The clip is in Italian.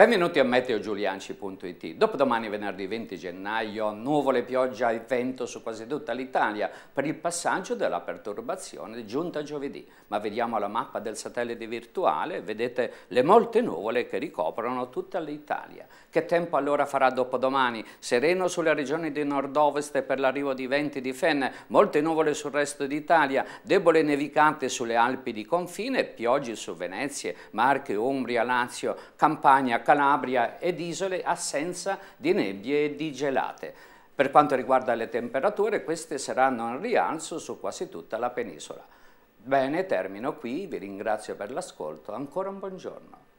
Benvenuti a meteogiulianci.it. Dopodomani venerdì 20 gennaio, nuvole, pioggia e vento su quasi tutta l'Italia per il passaggio della perturbazione giunta giovedì. Ma vediamo la mappa del satellite virtuale, vedete le molte nuvole che ricoprono tutta l'Italia. Che tempo allora farà dopodomani? Sereno sulle regioni di nord-ovest per l'arrivo di venti di fenne, molte nuvole sul resto d'Italia, debole nevicate sulle Alpi di confine, piogge su Venezia, Marche, Umbria, Lazio, Campania, Calabria ed isole assenza di nebbie e di gelate. Per quanto riguarda le temperature, queste saranno in rialzo su quasi tutta la penisola. Bene, termino qui, vi ringrazio per l'ascolto, ancora un buongiorno.